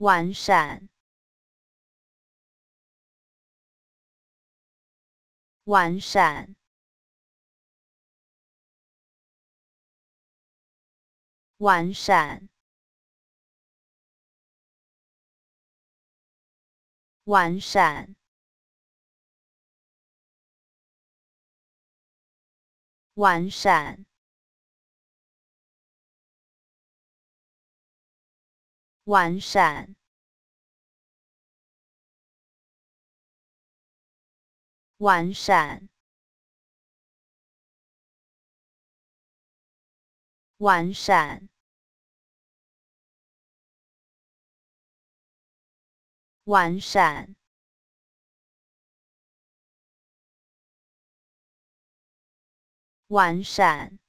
完善，完善，完善，完善，完善。完善，完善，完善，完善，完善。